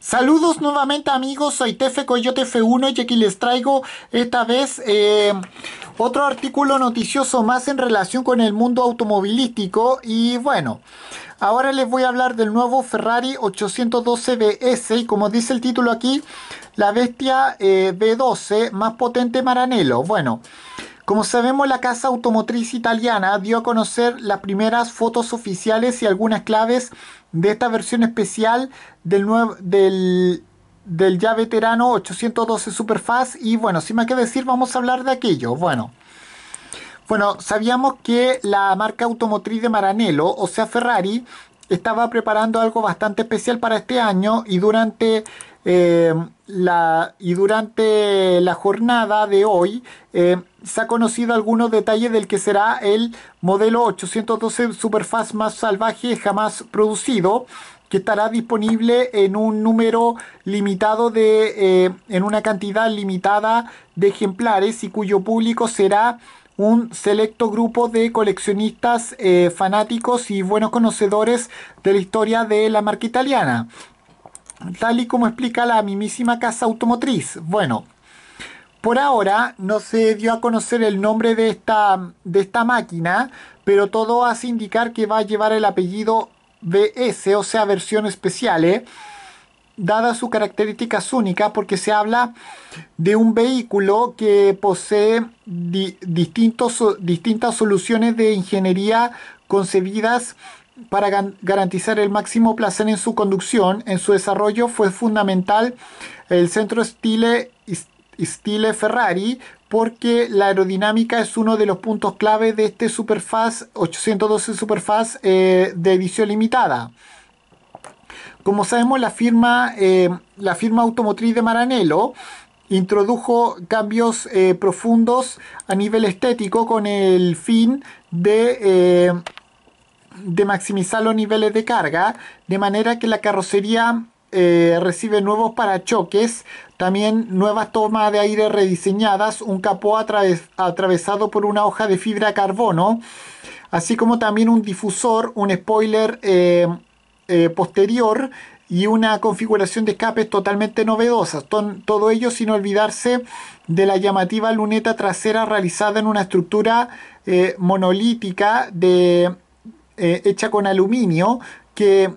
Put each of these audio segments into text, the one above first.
Saludos nuevamente amigos, soy Tefe Coyote F1 y aquí les traigo esta vez eh, otro artículo noticioso más en relación con el mundo automovilístico y bueno, ahora les voy a hablar del nuevo Ferrari 812 BS y como dice el título aquí, la bestia eh, B12 más potente Maranello, bueno... Como sabemos, la casa automotriz italiana dio a conocer las primeras fotos oficiales y algunas claves de esta versión especial del, ya veterano 812 Superfast. Y bueno, sin más que decir, vamos a hablar de aquello. Bueno. Bueno, sabíamos que la marca automotriz de Maranello, o sea Ferrari, estaba preparando algo bastante especial para este año y durante eh, y durante la jornada de hoy eh, se ha conocido algunos detalles del que será el modelo 812 Superfast más salvaje jamás producido que estará disponible en un número limitado de eh, en una cantidad limitada de ejemplares y cuyo público será un selecto grupo de coleccionistas fanáticos y buenos conocedores de la historia de la marca italiana tal y como explica la mimísima casa automotriz. Bueno, por ahora no se dio a conocer el nombre de esta, de esta máquina, pero todo hace indicar que va a llevar el apellido BS, o sea, versión especial, ¿eh? su sus características únicas, porque se habla de un vehículo que posee distintos, distintas soluciones de ingeniería concebidas para garantizar el máximo placer en su conducción. En su desarrollo fue fundamental el centro Stile, Ferrari porque la aerodinámica es uno de los puntos clave de este Superfast 812 superfaz eh, de edición limitada. Como sabemos, la firma, eh, la firma automotriz de Maranello introdujo cambios eh, profundos a nivel estético con el fin de de maximizar los niveles de carga, de manera que la carrocería eh, recibe nuevos parachoques, también nuevas tomas de aire rediseñadas, un capó atravesado por una hoja de fibra carbono, así como también un difusor, un spoiler eh, eh, posterior y una configuración de escapes totalmente novedosa. Todo ello sin olvidarse de la llamativa luneta trasera realizada en una estructura monolítica de eh, hecha con aluminio que,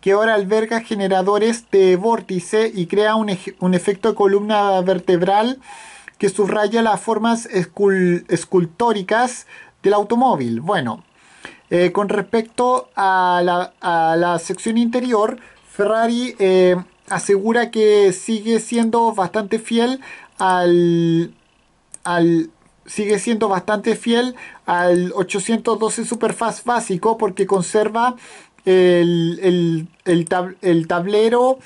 que ahora alberga generadores de vórtice y crea un, efecto de columna vertebral que subraya las formas escultóricas del automóvil. Bueno, eh, con respecto a la, sección interior, Ferrari eh, asegura que sigue siendo bastante fiel al, al, sigue siendo bastante fiel al 812 Superfast básico porque conserva el, tablero,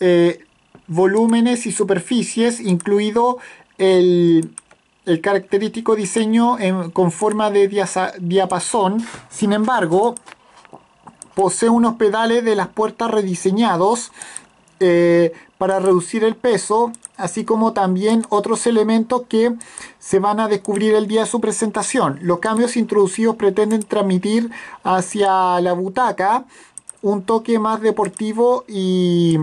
eh, volúmenes y superficies, incluido el, característico diseño con forma de diapasón. Sin embargo, posee unos pedales de las puertas rediseñados eh, para reducir el peso así como también otros elementos que se van a descubrir el día de su presentación. Los cambios introducidos pretenden transmitir hacia la butaca un toque más deportivo y,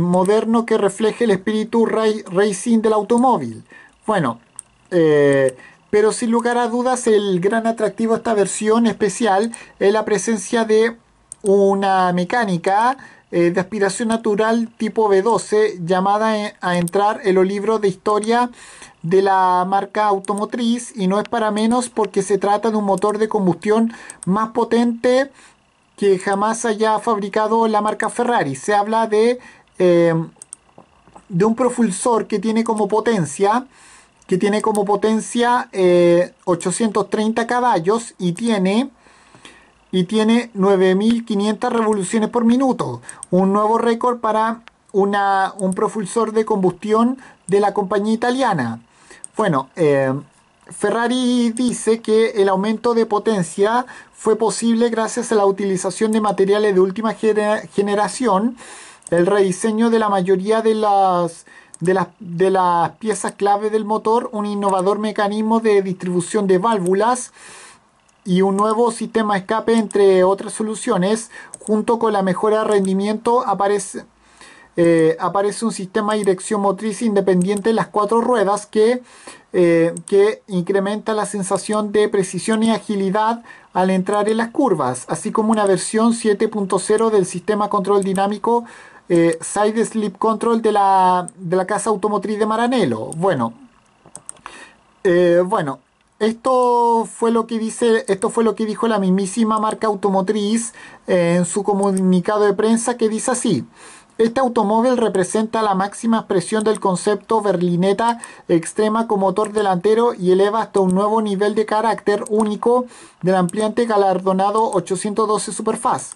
moderno que refleje el espíritu racing del automóvil. Bueno, eh, pero sin lugar a dudas el gran atractivo de esta versión especial es la presencia de una mecánica eh, de aspiración natural tipo B12, llamada a entrar en los libros de historia de la marca automotriz y no es para menos porque se trata de un motor de combustión más potente que jamás haya fabricado la marca Ferrari. Se habla de, em, de un propulsor que tiene como potencia que tiene como potencia 830 eh, caballos y tiene y tiene 9.500 revoluciones por minuto, un nuevo récord para una, un propulsor de combustión de la compañía italiana. Bueno, eh, Ferrari dice que el aumento de potencia fue posible gracias a la utilización de materiales de última generación, el rediseño de la mayoría de las, de las, de las piezas clave del motor, un innovador mecanismo de distribución de válvulas, y un nuevo sistema escape entre otras soluciones junto con la mejora de rendimiento aparece eh, aparece un sistema de dirección motriz independiente en las cuatro ruedas que, eh, que incrementa la sensación de precisión y agilidad al entrar en las curvas, así como una versión 7.0 del sistema control dinámico eh, Side Slip Control de la, casa automotriz de Maranelo. Bueno, bueno, esto fue lo que dice, esto fue lo que dijo la mismísima marca automotriz en su comunicado de prensa que dice así. Este automóvil representa la máxima expresión del concepto berlineta extrema con motor delantero y eleva hasta un nuevo nivel de carácter único del ampliante galardonado 812 Superfast.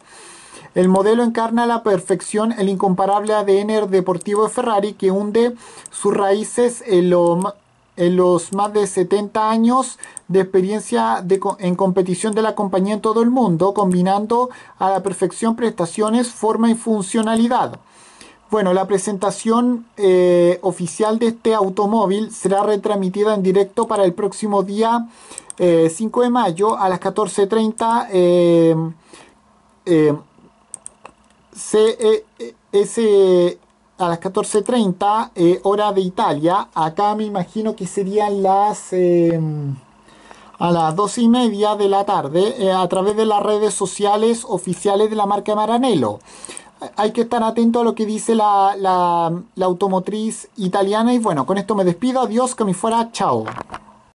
El modelo encarna a la perfección el incomparable ADN deportivo de Ferrari que hunde sus raíces en lo en los más de 70 años de experiencia en competición de la compañía en todo el mundo, combinando a la perfección prestaciones, forma y funcionalidad. Bueno, la presentación eh, oficial de este automóvil será retransmitida en directo para el próximo día 5 eh, de mayo a las 14.30 eh, CES e e a las 14.30, eh, hora de Italia. Acá me imagino que serían las... Em, a las dos y media de la tarde eh, a través de las redes sociales oficiales de la marca Maranello. Hay que estar atento a lo que dice la, la automotriz italiana y bueno, con esto me despido. Adiós, que me fuera. Chao.